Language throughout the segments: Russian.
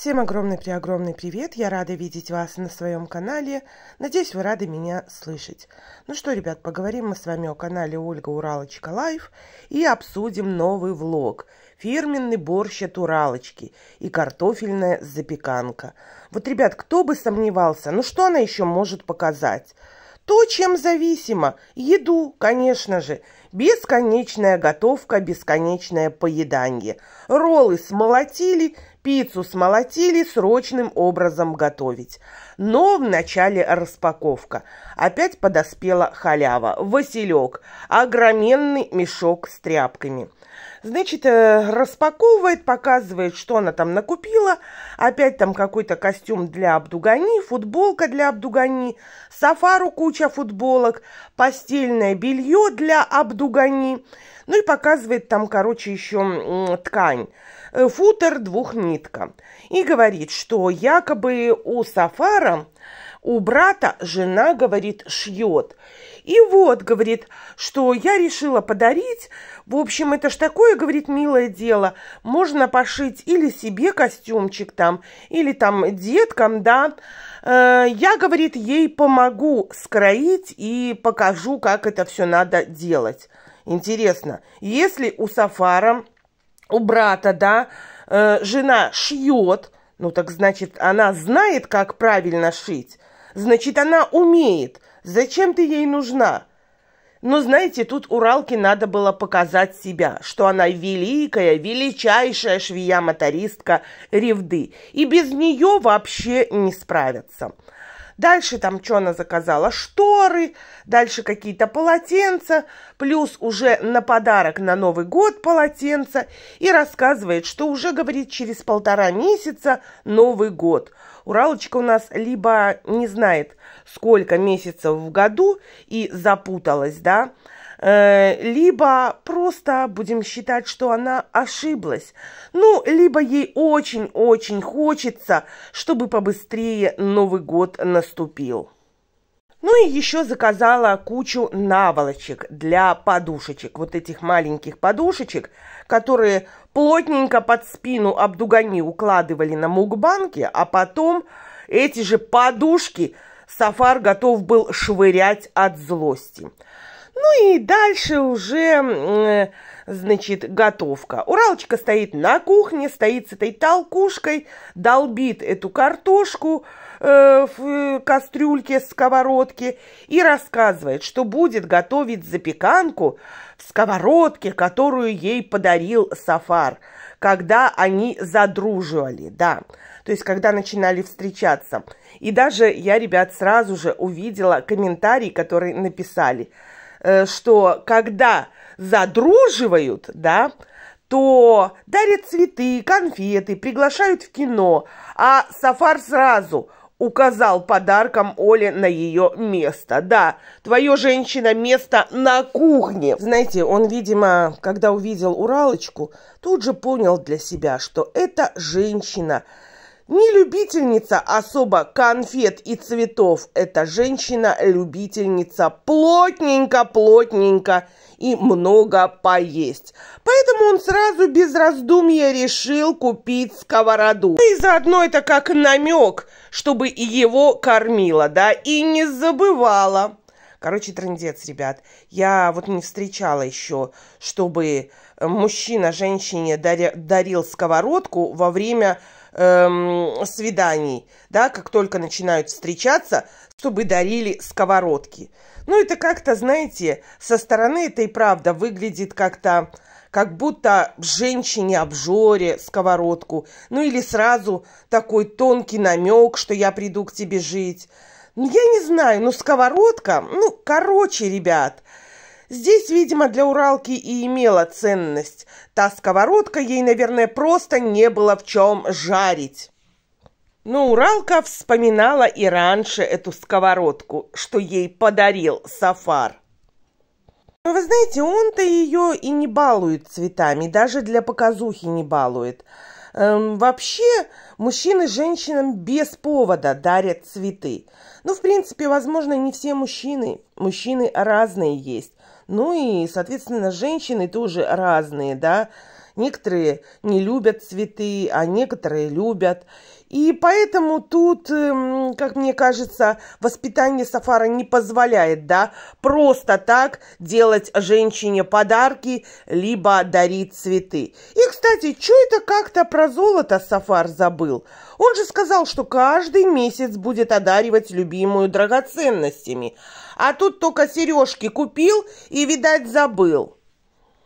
Всем огромный-преогромный привет! Я рада видеть вас на своем канале. Надеюсь, вы рады меня слышать. Ну что, ребят, поговорим мы с вами о канале Ольга Уралочка Лайф и обсудим новый влог. Фирменный борщ от Уралочки и картофельная запеканка. Вот, ребят, кто бы сомневался, ну что она еще может показать? То, чем зависимо. Еду, конечно же. Бесконечная готовка, бесконечное поедание. Роллы смолотили – Пиццу смолотили срочным образом готовить. Но в начале распаковка. Опять подоспела халява. Василек. Огроменный мешок с тряпками. Значит, э, распаковывает, показывает, что она там накупила. Опять там какой-то костюм для Абдугани, футболка для Абдугани, сафару куча футболок, постельное белье для Абдугани. Ну и показывает там, короче, еще ткань. Э, футер двухнитка. И говорит, что якобы у Сафара, у брата жена, говорит, шьет. И вот, говорит, что я решила подарить. В общем, это ж такое, говорит, милое дело. Можно пошить или себе костюмчик там, или там деткам, да. Э, я, говорит, ей помогу скроить и покажу, как это все надо делать. Интересно, если у Сафара у брата, да, э, жена шьет, ну так значит, она знает, как правильно шить, значит, она умеет. Зачем ты ей нужна? Но, знаете, тут Уралке надо было показать себя, что она великая, величайшая швея-мотористка Ревды, и без нее вообще не справятся. Дальше там что она заказала? Шторы, дальше какие-то полотенца, плюс уже на подарок на Новый год полотенца. И рассказывает, что уже, говорит, через полтора месяца Новый год. Уралочка у нас либо не знает, сколько месяцев в году и запуталась, да, Э, либо просто будем считать, что она ошиблась. Ну, либо ей очень-очень хочется, чтобы побыстрее Новый год наступил. Ну и еще заказала кучу наволочек для подушечек, вот этих маленьких подушечек, которые плотненько под спину обдугани укладывали на мукбанке, а потом эти же подушки Сафар готов был швырять от злости – ну и дальше уже, э, значит, готовка. Уралочка стоит на кухне, стоит с этой толкушкой, долбит эту картошку э, в э, кастрюльке, сковородке и рассказывает, что будет готовить запеканку в сковородке, которую ей подарил Сафар, когда они задруживали, да, то есть когда начинали встречаться. И даже я, ребят, сразу же увидела комментарий, который написали – Э, что когда задруживают, да, то дарят цветы, конфеты, приглашают в кино, а Сафар сразу указал подарком Оле на ее место. Да, твое женщина место на кухне. Знаете, он, видимо, когда увидел Уралочку, тут же понял для себя, что это женщина – не любительница особо конфет и цветов. Это женщина-любительница плотненько-плотненько и много поесть. Поэтому он сразу без раздумья решил купить сковороду. И заодно это как намек, чтобы его кормила, да, и не забывала. Короче, трендец, ребят. Я вот не встречала еще, чтобы мужчина женщине даря, дарил сковородку во время эм, свиданий, да, как только начинают встречаться, чтобы дарили сковородки. Ну, это как-то, знаете, со стороны это и правда выглядит как-то, как будто женщине обжоре сковородку. Ну, или сразу такой тонкий намек, что я приду к тебе жить. Ну, я не знаю, ну, сковородка, ну, короче, ребят, Здесь, видимо, для Уралки и имела ценность. Та сковородка ей, наверное, просто не было в чем жарить. Но Уралка вспоминала и раньше эту сковородку, что ей подарил Сафар. Но вы знаете, он-то ее и не балует цветами, даже для показухи не балует. Эм, вообще, мужчины женщинам без повода дарят цветы. Ну, в принципе, возможно, не все мужчины. Мужчины разные есть. Ну и, соответственно, женщины тоже разные, да. Некоторые не любят цветы, а некоторые любят. И поэтому тут, эм, как мне кажется, воспитание Сафара не позволяет, да, просто так делать женщине подарки, либо дарить цветы. И, кстати, что это как-то про золото Сафар забыл? Он же сказал, что каждый месяц будет одаривать любимую драгоценностями. А тут только сережки купил и, видать, забыл.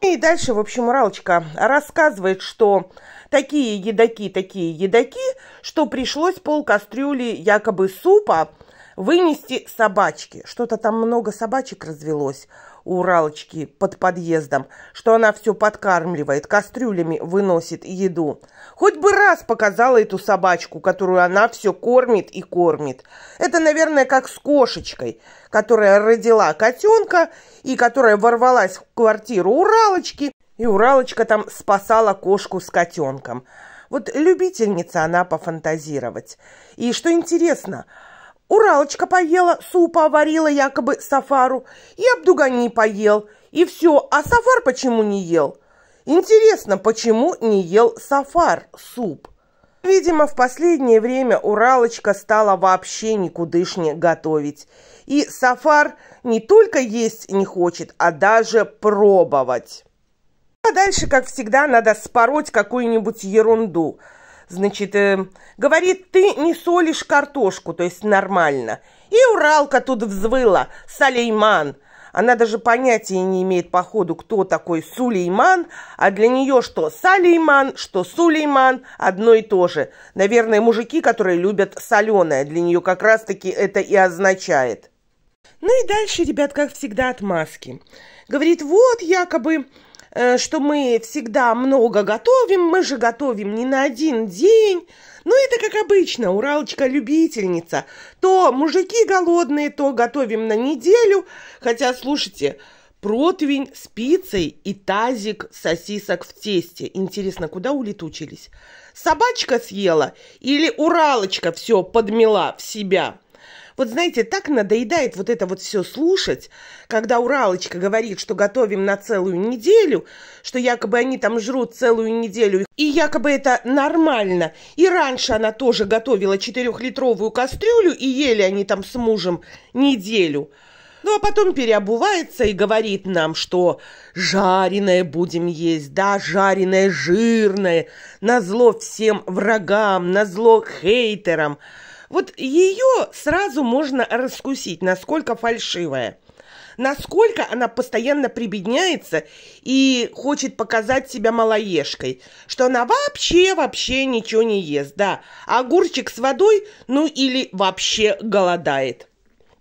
И дальше, в общем, Ралочка рассказывает, что такие едаки, такие едаки, что пришлось пол кастрюли якобы супа вынести собачки. Что-то там много собачек развелось у Уралочки под подъездом, что она все подкармливает, кастрюлями выносит еду. Хоть бы раз показала эту собачку, которую она все кормит и кормит. Это, наверное, как с кошечкой, которая родила котенка и которая ворвалась в квартиру Уралочки. И Уралочка там спасала кошку с котенком. Вот любительница она пофантазировать. И что интересно, Уралочка поела, супа варила якобы Сафару, и Абдугани поел, и все. А Сафар почему не ел? Интересно, почему не ел Сафар суп? Видимо, в последнее время Уралочка стала вообще никудышне готовить. И Сафар не только есть не хочет, а даже пробовать дальше, как всегда, надо спороть какую-нибудь ерунду. Значит, э, говорит, ты не солишь картошку, то есть нормально. И Уралка тут взвыла, Салейман. Она даже понятия не имеет, походу, кто такой Сулейман, а для нее что Салейман, что Сулейман одно и то же. Наверное, мужики, которые любят соленое, для нее как раз-таки это и означает. Ну и дальше, ребят, как всегда, отмазки. Говорит, вот якобы Э, что мы всегда много готовим, мы же готовим не на один день. Ну, это как обычно, Уралочка-любительница. То мужики голодные, то готовим на неделю. Хотя, слушайте, противень с пиццей и тазик сосисок в тесте. Интересно, куда улетучились? Собачка съела или Уралочка все подмела в себя? Вот знаете, так надоедает вот это вот все слушать, когда Уралочка говорит, что готовим на целую неделю, что якобы они там жрут целую неделю, и якобы это нормально. И раньше она тоже готовила четырехлитровую кастрюлю, и ели они там с мужем неделю. Ну, а потом переобувается и говорит нам, что жареное будем есть, да, жареное жирное, на зло всем врагам, на зло хейтерам – вот ее сразу можно раскусить, насколько фальшивая. Насколько она постоянно прибедняется и хочет показать себя малоежкой, что она вообще-вообще ничего не ест, да, огурчик с водой, ну или вообще голодает.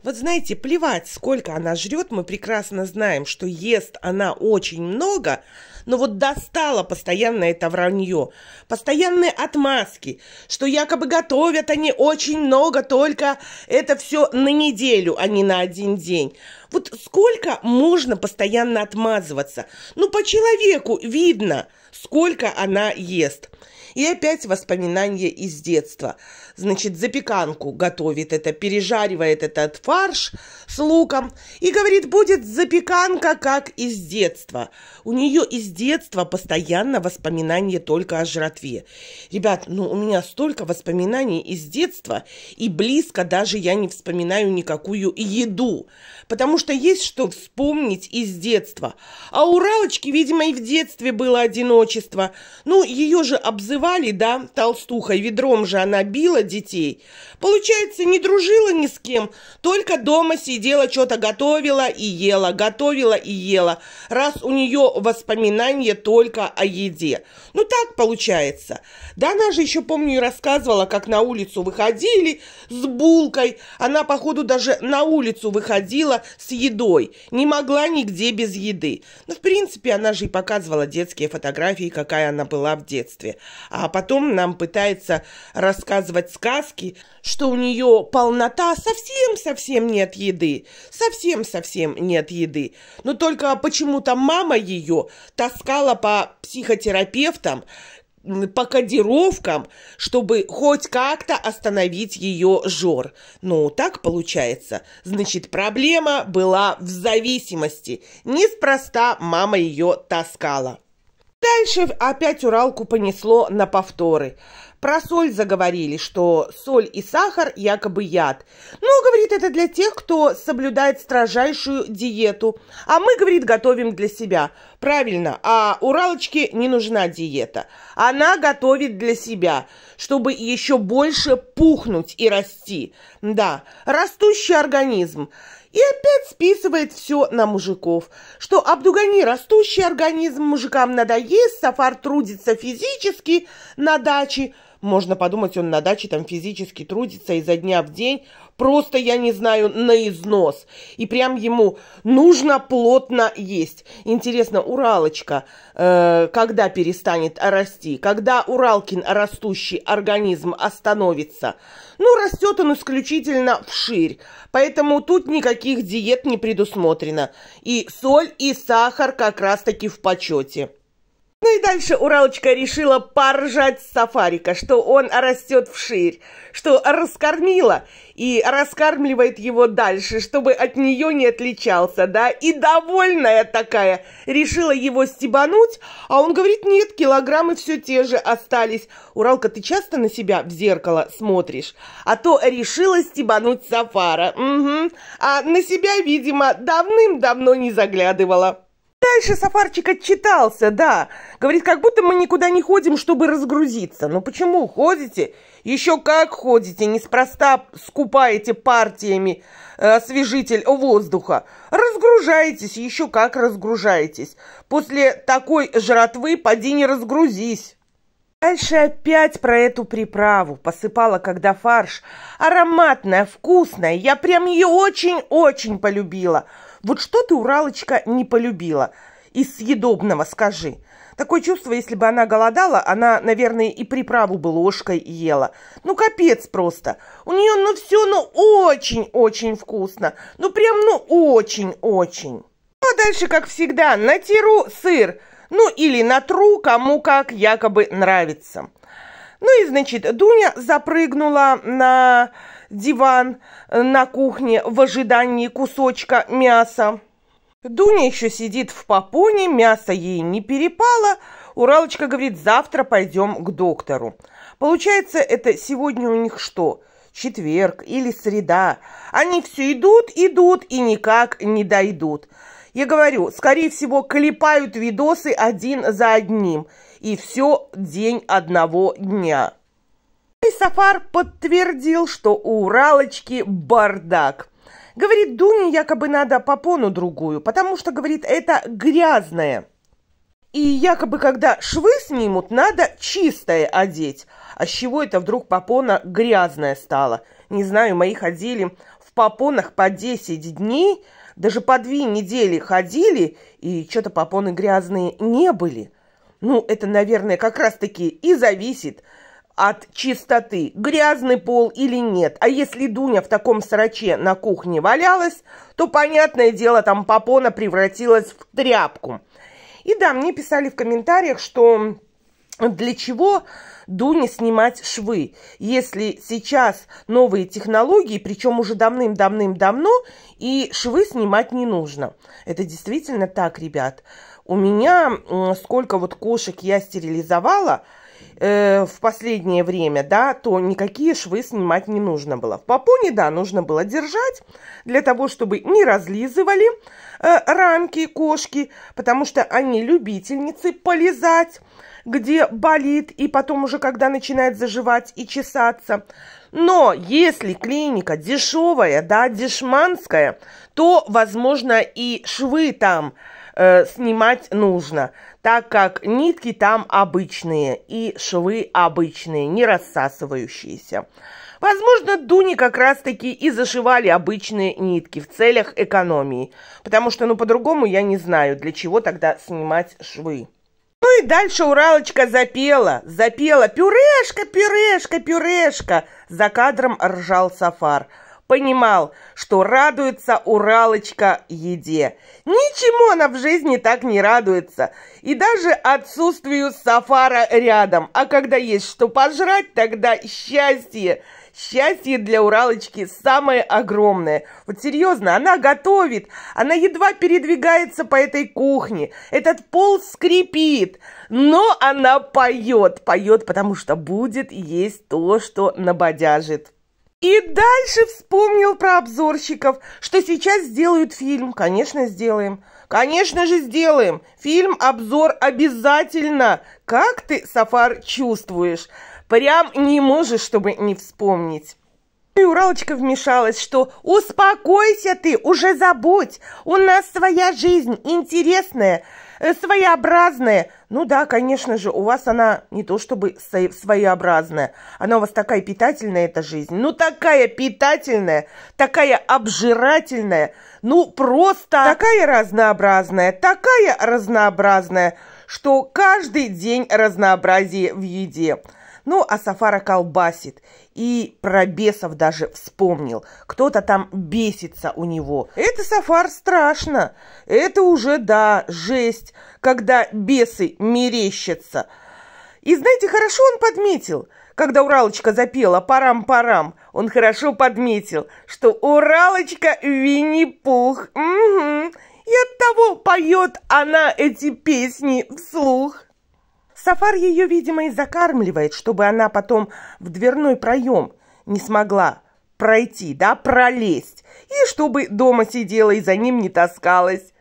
Вот знаете, плевать, сколько она жрет, мы прекрасно знаем, что ест она очень много – но ну вот достало постоянно это вранье, постоянные отмазки, что якобы готовят они очень много, только это все на неделю, а не на один день. Вот сколько можно постоянно отмазываться? Ну, по человеку видно, сколько она ест. И опять воспоминания из детства. Значит, запеканку готовит это, пережаривает этот фарш с луком и говорит, будет запеканка, как из детства. У нее из детства постоянно воспоминания только о жратве. Ребят, ну у меня столько воспоминаний из детства, и близко даже я не вспоминаю никакую еду, потому что есть что вспомнить из детства. А у Ралочки, видимо, и в детстве было одиночество. Ну, ее же обзывали, да, толстухой, ведром же она била детей. Получается, не дружила ни с кем, только дома сидела, что-то готовила и ела, готовила и ела, раз у нее воспоминания только о еде. Ну, так получается. Да она же еще, помню, и рассказывала, как на улицу выходили с булкой. Она, походу, даже на улицу выходила с с едой. Не могла нигде без еды. Но, ну, в принципе, она же и показывала детские фотографии, какая она была в детстве. А потом нам пытается рассказывать сказки, что у нее полнота совсем-совсем нет еды. Совсем-совсем нет еды. Но только почему-то мама ее таскала по психотерапевтам по кодировкам, чтобы хоть как-то остановить ее жор. Ну, так получается. Значит, проблема была в зависимости. Неспроста мама ее таскала. Дальше опять Уралку понесло на повторы. Про соль заговорили, что соль и сахар якобы яд. Но, ну, говорит, это для тех, кто соблюдает строжайшую диету. А мы, говорит, готовим для себя. Правильно, а Уралочке не нужна диета. Она готовит для себя, чтобы еще больше пухнуть и расти. Да, растущий организм. И опять списывает все на мужиков, что обдугани растущий организм, мужикам надоест, Сафар трудится физически на даче – можно подумать, он на даче там физически трудится изо дня в день. Просто, я не знаю, на износ. И прям ему нужно плотно есть. Интересно, Уралочка, э, когда перестанет расти? Когда Уралкин растущий организм остановится? Ну, растет он исключительно вширь. Поэтому тут никаких диет не предусмотрено. И соль, и сахар как раз-таки в почете. Ну и дальше Уралочка решила поржать сафарика, что он растет вширь, что раскормила и раскармливает его дальше, чтобы от нее не отличался, да, и довольная такая решила его стебануть, а он говорит, нет, килограммы все те же остались. Уралка, ты часто на себя в зеркало смотришь? А то решила стебануть сафара, угу. а на себя, видимо, давным-давно не заглядывала. Дальше Сафарчик отчитался, да. Говорит, как будто мы никуда не ходим, чтобы разгрузиться. Ну почему ходите? Еще как ходите, неспроста скупаете партиями э, освежитель воздуха. Разгружаетесь, еще как разгружаетесь. После такой жратвы поди не разгрузись. Дальше опять про эту приправу посыпала, когда фарш. Ароматная, вкусная, я прям ее очень-очень полюбила. Вот что ты, Уралочка, не полюбила? Из съедобного скажи. Такое чувство, если бы она голодала, она, наверное, и приправу бы ложкой ела. Ну, капец просто. У нее, ну, все, ну, очень-очень вкусно. Ну, прям, ну, очень-очень. Ну, а дальше, как всегда, натиру сыр. Ну, или натру, кому как якобы нравится. Ну и, значит, Дуня запрыгнула на диван э, на кухне в ожидании кусочка мяса. Дуня еще сидит в попоне, мясо ей не перепало. Уралочка говорит, завтра пойдем к доктору. Получается, это сегодня у них что? Четверг или среда. Они все идут, идут и никак не дойдут. Я говорю, скорее всего, клепают видосы один за одним. И все день одного дня. И Сафар подтвердил, что у Уралочки бардак. Говорит, Дуне якобы надо попону другую, потому что, говорит, это грязное. И якобы, когда швы снимут, надо чистое одеть. А с чего это вдруг попона грязная стала? Не знаю, мои ходили в попонах по 10 дней, даже по 2 недели ходили, и что-то попоны грязные не были. Ну, это, наверное, как раз-таки и зависит от чистоты, грязный пол или нет. А если Дуня в таком сраче на кухне валялась, то, понятное дело, там попона превратилась в тряпку. И да, мне писали в комментариях, что для чего Дуне снимать швы, если сейчас новые технологии, причем уже давным-давным-давно, и швы снимать не нужно. Это действительно так, ребят. У меня сколько вот кошек я стерилизовала – Э, в последнее время, да, то никакие швы снимать не нужно было. В попоне, да, нужно было держать для того, чтобы не разлизывали э, рамки кошки, потому что они любительницы полезать, где болит, и потом уже когда начинает заживать и чесаться. Но если клиника дешевая, да, дешманская, то, возможно, и швы там Э, снимать нужно, так как нитки там обычные и швы обычные, не рассасывающиеся. Возможно, Дуни как раз-таки и зашивали обычные нитки в целях экономии, потому что, ну, по-другому я не знаю, для чего тогда снимать швы. Ну и дальше Уралочка запела, запела «Пюрешка, пюрешка, пюрешка!» За кадром ржал Сафар – понимал, что радуется Уралочка еде. Ничему она в жизни так не радуется. И даже отсутствию сафара рядом. А когда есть что пожрать, тогда счастье. Счастье для Уралочки самое огромное. Вот серьезно, она готовит, она едва передвигается по этой кухне. Этот пол скрипит, но она поет, поет, потому что будет есть то, что набодяжит. И дальше вспомнил про обзорщиков, что сейчас сделают фильм. Конечно, сделаем. Конечно же, сделаем. Фильм «Обзор» обязательно. Как ты, Сафар, чувствуешь? Прям не можешь, чтобы не вспомнить. И Уралочка вмешалась, что «Успокойся ты, уже забудь, у нас своя жизнь интересная». Э, своеобразная. Ну да, конечно же, у вас она не то чтобы своеобразная, она у вас такая питательная, эта жизнь. Ну такая питательная, такая обжирательная, ну просто такая разнообразная, такая разнообразная, что каждый день разнообразие в еде. Ну, а Сафара колбасит. И про бесов даже вспомнил. Кто-то там бесится у него. Это, Сафар, страшно. Это уже, да, жесть, когда бесы мерещатся. И знаете, хорошо он подметил, когда Уралочка запела «Парам-парам», он хорошо подметил, что Уралочка Винни-Пух. Угу. И того поет она эти песни вслух. Сафар ее, видимо, и закармливает, чтобы она потом в дверной проем не смогла пройти, да, пролезть, и чтобы дома сидела и за ним не таскалась.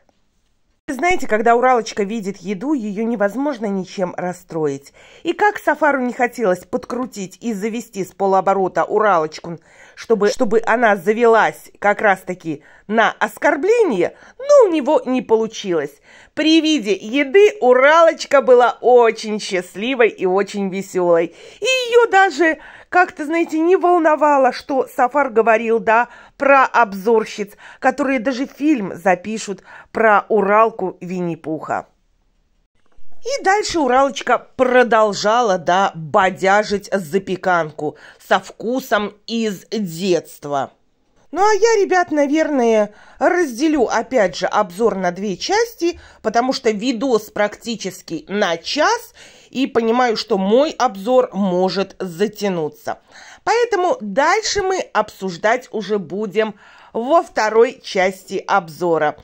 Знаете, когда Уралочка видит еду, ее невозможно ничем расстроить. И как Сафару не хотелось подкрутить и завести с полуоборота Уралочку, чтобы, чтобы она завелась как раз-таки на оскорбление, но ну, у него не получилось. При виде еды Уралочка была очень счастливой и очень веселой. И ее даже как-то, знаете, не волновало, что Сафар говорил, да, про обзорщиц, которые даже фильм запишут про Уралку Винни-Пуха. И дальше Уралочка продолжала, да, бодяжить запеканку со вкусом из детства. Ну а я, ребят, наверное, разделю опять же обзор на две части, потому что видос практически на час, и понимаю, что мой обзор может затянуться. Поэтому дальше мы обсуждать уже будем во второй части обзора.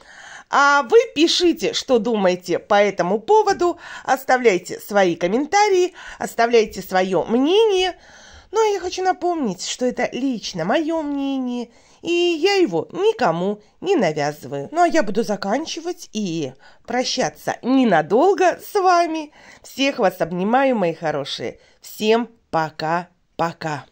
А вы пишите, что думаете по этому поводу, оставляйте свои комментарии, оставляйте свое мнение – но я хочу напомнить, что это лично мое мнение, и я его никому не навязываю. Ну а я буду заканчивать и прощаться ненадолго с вами. Всех вас обнимаю, мои хорошие. Всем пока-пока.